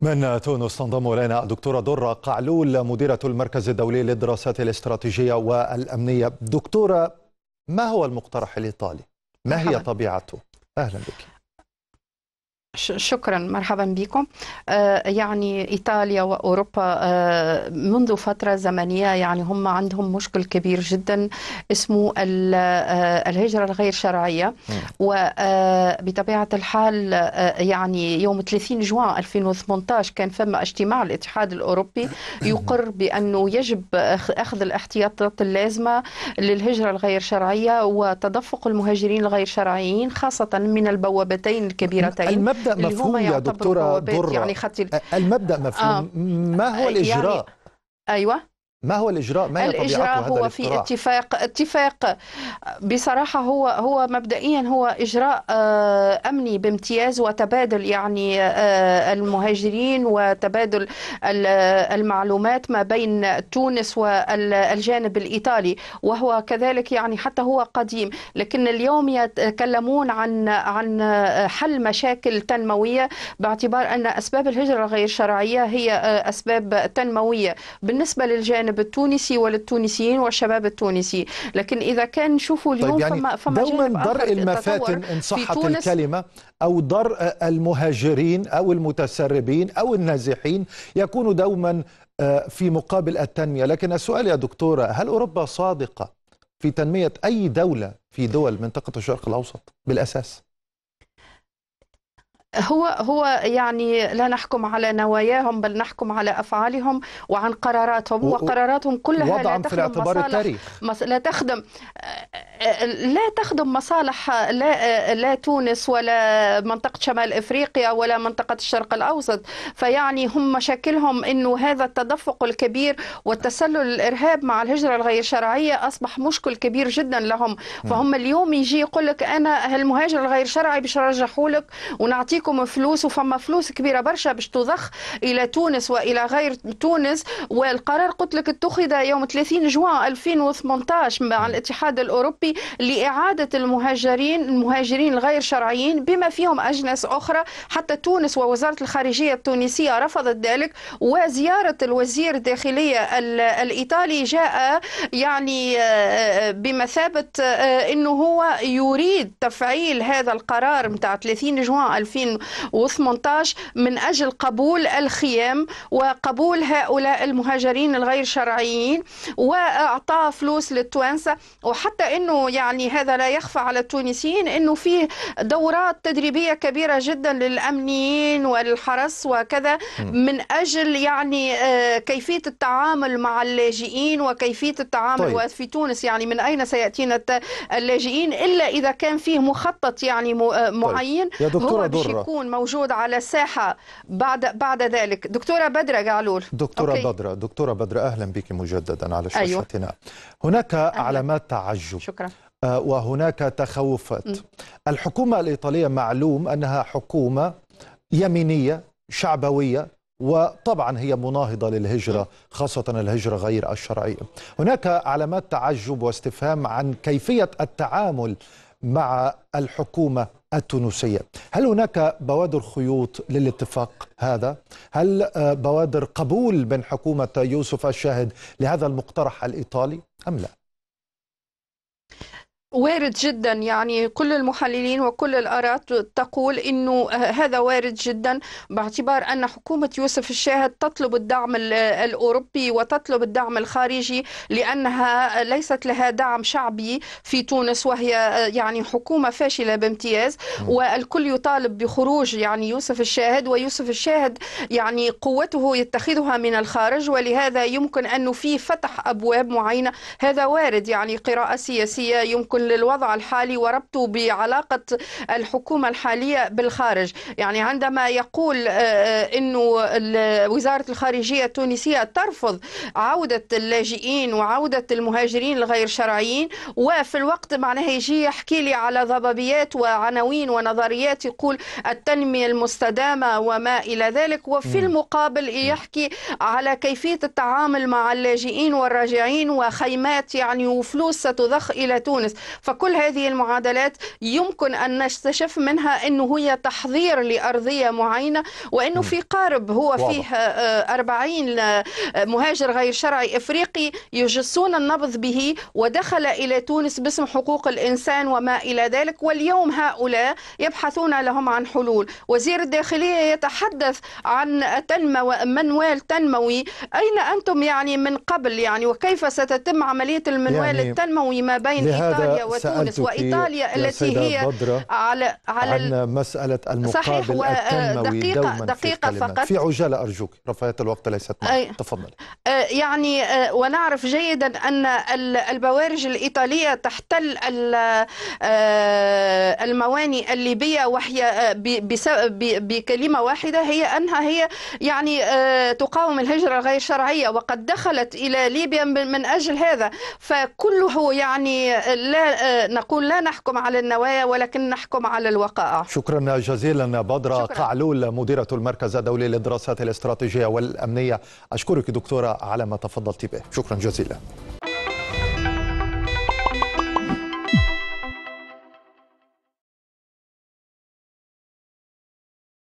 من تونس تنضم الينا الدكتوره دره قعلول مديره المركز الدولي للدراسات الاستراتيجيه والامنيه دكتوره ما هو المقترح الايطالي ما هي طبيعته اهلا بك شكرا مرحبا بكم آه، يعني ايطاليا واوروبا آه، منذ فتره زمنيه يعني هم عندهم مشكل كبير جدا اسمه آه، الهجره الغير شرعيه وبطبيعه الحال يعني يوم 30 جوان 2018 كان فما اجتماع الاتحاد الاوروبي يقر بانه يجب اخذ الاحتياطات اللازمه للهجره الغير شرعيه وتدفق المهاجرين الغير شرعيين خاصه من البوابتين الكبيرتين المبدا مفهوم يا دكتوره ضره يعني المبدا مفهوم آه. ما هو يعني الاجراء يعني ايوه ما هو الاجراء ما هي الاجراء هو هذا في اتفاق اتفاق بصراحه هو هو مبدئيا هو اجراء آه، امني بامتياز وتبادل يعني آه، المهاجرين وتبادل المعلومات ما بين تونس والجانب الايطالي وهو كذلك يعني حتى هو قديم لكن اليوم يتكلمون عن عن حل مشاكل تنمويه باعتبار ان اسباب الهجره الغير شرعيه هي آه، اسباب تنمويه بالنسبه للجانب الشعب التونسي وللتونسيين والشباب التونسي لكن اذا كان نشوفوا طيب اليوم طيب يعني فما, فما دوما ضر المفاتن ان صحت الكلمه او ضر المهاجرين او المتسربين او النازحين يكون دوما آه، في مقابل التنميه لكن السؤال يا دكتوره هل اوروبا صادقه في تنميه اي دوله في دول منطقه الشرق الاوسط بالاساس هو هو يعني لا نحكم على نواياهم بل نحكم على افعالهم وعن قراراتهم وقراراتهم كلها لا تخدم في الاعتبار مصالح التاريخ. لا تخدم لا تخدم مصالح لا لا تونس ولا منطقه شمال افريقيا ولا منطقه الشرق الاوسط فيعني هم مشاكلهم انه هذا التدفق الكبير والتسلل الارهاب مع الهجره الغير شرعيه اصبح مشكل كبير جدا لهم فهم اليوم يجي يقول لك انا المهاجر الغير شرعي باش لك ونعطيك لكم فلوس وفما فلوس كبيره برشا باش تضخ الى تونس والى غير تونس والقرار قلت لك اتخذ يوم 30 جوان 2018 مع الاتحاد الاوروبي لاعاده المهاجرين المهاجرين الغير شرعيين بما فيهم اجناس اخرى حتى تونس ووزاره الخارجيه التونسيه رفضت ذلك وزياره الوزير الداخليه الايطالي جاء يعني آه، آه، بمثابه آه، انه هو يريد تفعيل هذا القرار نتاع 30 جوان 2000 2018 من أجل قبول الخيام وقبول هؤلاء المهاجرين الغير شرعيين وإعطاء فلوس للتوانسة وحتى أنه يعني هذا لا يخفى على التونسيين أنه فيه دورات تدريبية كبيرة جدا للأمنيين والحرس وكذا من أجل يعني آه، كيفية التعامل مع اللاجئين وكيفية التعامل طيب. في تونس يعني من أين سيأتينا اللاجئين إلا إذا كان فيه مخطط يعني آه، طيب. معين طيب. يا دكتورة دورة يكون موجود على الساحه بعد بعد ذلك دكتوره بدره قالول دكتوره أوكي. بدره دكتوره بدره اهلا بك مجددا على أيوه. شاشتنا أيوه. هناك أهلا. علامات تعجب شكرا آه، وهناك تخوفات م. الحكومه الايطاليه معلوم انها حكومه يمينيه شعبويه وطبعا هي مناهضة للهجرة خاصة الهجرة غير الشرعية هناك علامات تعجب واستفهام عن كيفية التعامل مع الحكومة التونسية هل هناك بوادر خيوط للاتفاق هذا؟ هل آه، بوادر قبول من حكومة يوسف الشاهد لهذا المقترح الإيطالي أم لا؟ وارد جدا يعني كل المحللين وكل الآراء تقول أنه آه، هذا وارد جدا باعتبار أن حكومة يوسف الشاهد تطلب الدعم الأوروبي وتطلب الدعم الخارجي لأنها ليست لها دعم شعبي في تونس وهي آه، يعني حكومة فاشلة بامتياز والكل يطالب بخروج يعني يوسف الشاهد ويوسف الشاهد يعني قوته يتخذها من الخارج ولهذا يمكن أنه في فتح أبواب معينة هذا وارد يعني قراءة سياسية يمكن للوضع الحالي وربطه بعلاقة الحكومة الحالية بالخارج يعني عندما يقول آه، آه، أنه وزارة الخارجية التونسية ترفض عودة اللاجئين وعودة المهاجرين الغير شرعيين وفي الوقت معناها يجي يحكي لي على ضبابيات وعناوين ونظريات يقول التنمية المستدامة وما إلى ذلك وفي المقابل يحكي على كيفية التعامل مع اللاجئين والراجعين وخيمات يعني وفلوس ستضخ إلى تونس فكل هذه المعادلات يمكن أن نستشف منها أنه هي تحضير لأرضية معينة وأنه في قارب هو فيه 40 آه، آه، مهاجر غير شرعي إفريقي يجسون النبض به ودخل إلى تونس باسم حقوق الإنسان وما إلى ذلك واليوم هؤلاء يبحثون لهم عن حلول وزير الداخلية يتحدث عن تنمو منوال تنموي أين أنتم يعني من قبل يعني وكيف ستتم عملية المنوال يعني التنموي ما بين إيطاليا وتونس وإيطاليا التي هي على على عن مسألة المقابل صحيح التنموي دقيقة, دقيقة في فقط في عجالة أرجوك رفاهية الوقت ليست معك تفضل أه، يعني أه، ونعرف جيدا أن البوارج الإيطالية تحتل أه، الموانئ الليبية وهي بكلمة واحدة هي أنها هي يعني تقاوم الهجرة الغير شرعية وقد دخلت إلى ليبيا من أجل هذا فكله يعني لا آه، نقول لا نحكم على النوايا ولكن نحكم على الوقائع شكرا جزيلا بدرة قعلول مديرة المركز الدولي للدراسات الاستراتيجية والأمنية أشكرك دكتورة على ما تفضلت به شكرا جزيلا